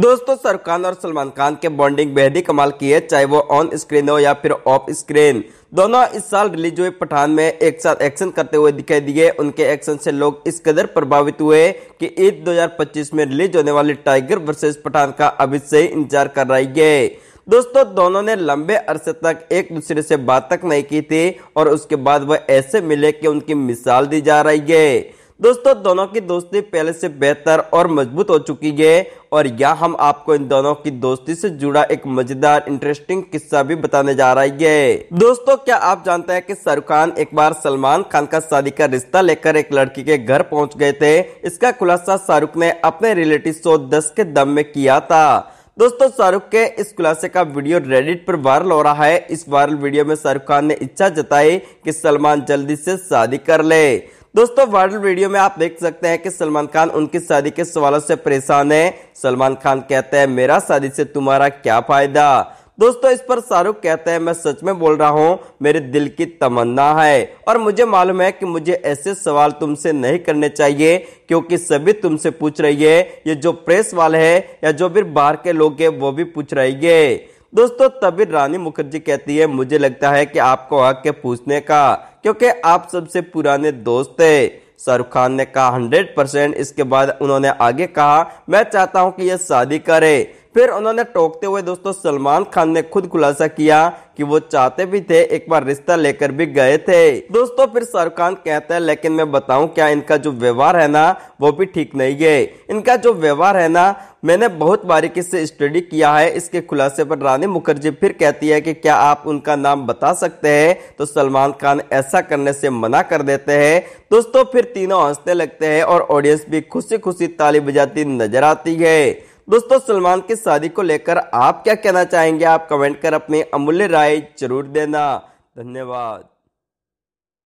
दोस्तों शाहरुख खान और सलमान खान के बॉन्डिंग बेहद ही कमाल की है चाहे वो ऑन स्क्रीन हो या फिर ऑफ स्क्रीन दोनों इस साल रिलीज हुए पठान में एक साथ एक्शन करते हुए दिखाई दिए उनके एक्शन से लोग इस कदर प्रभावित हुए कि ईद 2025 में रिलीज होने वाली टाइगर वर्सेस पठान का अभी से ही इंतजार कर रही है दोस्तों दोनों ने लंबे अरसे तक एक दूसरे से बात तक नहीं की थी और उसके बाद वह ऐसे मिले कि उनकी मिसाल दी जा रही है दोस्तों दोनों की दोस्ती पहले से बेहतर और मजबूत हो चुकी है और यह हम आपको इन दोनों की दोस्ती से जुड़ा एक मजेदार इंटरेस्टिंग किस्सा भी बताने जा रही है दोस्तों क्या आप जानते हैं कि शाहरुख खान एक बार सलमान खान का शादी का रिश्ता लेकर एक लड़की के घर पहुंच गए थे इसका खुलासा शाहरुख ने अपने रियलिटी शो दस के दम में किया था दोस्तों शाहरुख के इस खुलासे का वीडियो रेडिट पर वायरल हो रहा है इस वायरल वीडियो में शाहरुख खान ने इच्छा जताई कि सलमान जल्दी से शादी कर ले दोस्तों वायरल वीडियो में आप देख सकते हैं कि सलमान खान उनकी शादी के सवालों से परेशान है सलमान खान कहते हैं मेरा शादी से तुम्हारा क्या फायदा दोस्तों इस पर शाहरुख कहते हैं मैं सच में बोल रहा हूँ मेरे दिल की तमन्ना है और मुझे मालूम है कि मुझे ऐसे सवाल तुमसे नहीं करने चाहिए क्योंकि सभी तुमसे पूछ रही है ये जो प्रेस वाले हैं या जो फिर बाहर के लोग हैं वो भी पूछ रही है दोस्तों तभी रानी मुखर्जी कहती है मुझे लगता है कि आपको हक पूछने का क्योंकि आप सबसे पुराने दोस्त है शाहरुख खान ने कहा हंड्रेड परसेंट इसके बाद उन्होंने आगे कहा मैं चाहता हूं कि यह शादी करे फिर उन्होंने टोकते हुए दोस्तों सलमान खान ने खुद खुलासा किया कि वो चाहते भी थे एक बार रिश्ता लेकर भी गए थे दोस्तों फिर शाहरुख खान कहते हैं लेकिन मैं बताऊं क्या इनका जो व्यवहार है ना वो भी ठीक नहीं है इनका जो व्यवहार है ना मैंने बहुत बारीकी से स्टडी किया है इसके खुलासे पर रानी मुखर्जी फिर कहती है कि क्या आप उनका नाम बता सकते हैं तो सलमान खान ऐसा करने से मना कर देते हैं दोस्तों फिर तीनों हंसते लगते हैं और ऑडियंस भी खुशी खुशी ताली बजाती नजर आती है दोस्तों सलमान की शादी को लेकर आप क्या कहना चाहेंगे आप कमेंट कर अपनी अमूल्य राय जरूर देना धन्यवाद